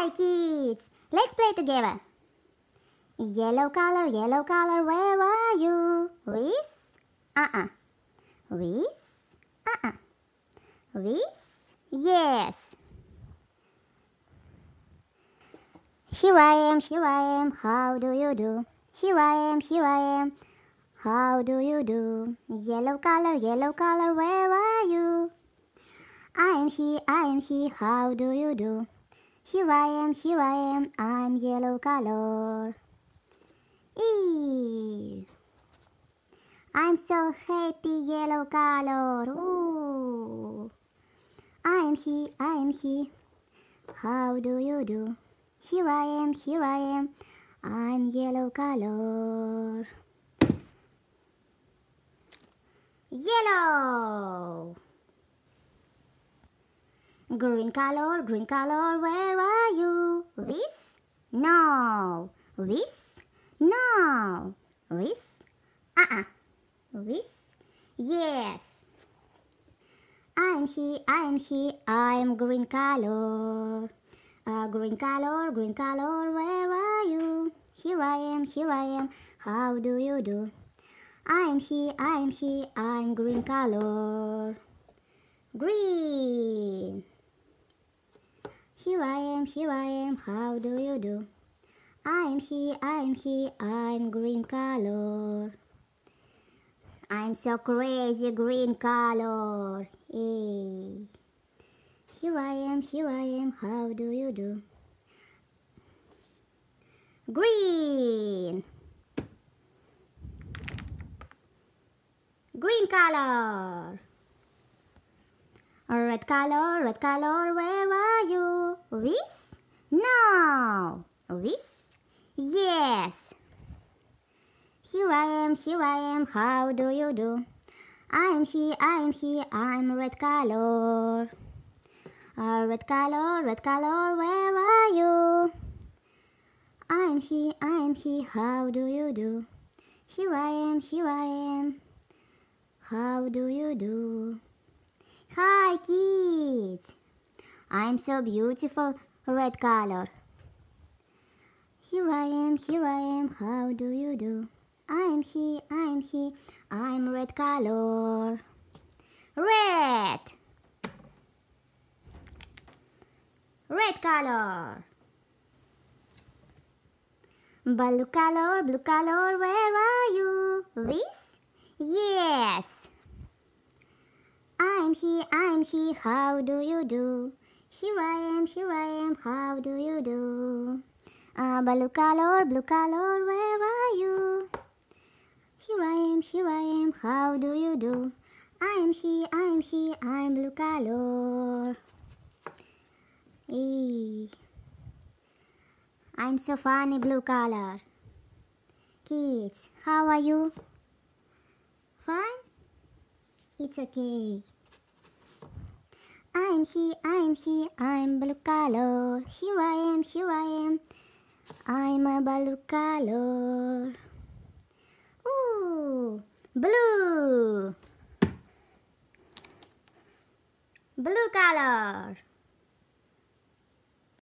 Hi kids, let's play together. Yellow color, yellow color, where are you? Whis, uh-uh. Whis, uh-uh. Whis, yes. Here I am, here I am, how do you do? Here I am, here I am, how do you do? Yellow color, yellow color, where are you? I am here, I am here, how do you do? Here I am, here I am, I'm yellow color. Eee. I'm so happy, yellow color. Ooh. I am he, I am he. How do you do? Here I am, here I am, I'm yellow color. Yellow! Green color, green color, where are you? Whis? No. Whis? No. Whis? Uh-uh. Whis? Yes. I'm here, I'm here, I'm green color. Uh, green color, green color, where are you? Here I am, here I am, how do you do? I'm here, I'm here, I'm green color. Green. Here I am, here I am, how do you do? I am here, I am here, I'm green color. I'm so crazy, green color. Hey. Here I am, here I am, how do you do? Green! Green color! Red color, red color, where are you? With? No. With? Yes. Here I am, here I am, how do you do? I am here, I am here, I'm red color. Uh, red color, red color, where are you? I am here, I am here, how do you do? Here I am, here I am, how do you do? Hi kids! I'm so beautiful, red color. Here I am, here I am, how do you do? I'm here, I'm here, I'm red color. Red! Red color. Blue color, blue color, where are you? This? Yes. I'm here, I'm here, how do you do? Here I am, here I am, how do you do? Ah, blue color, blue color, where are you? Here I am, here I am, how do you do? I am he, I am he, I am blue color. Hey. I'm so funny, blue color. Kids, how are you? Fine? It's okay am he, I am he, I'm blue color. Here I am, here I am, I'm a blue color. Ooh, blue. Blue color.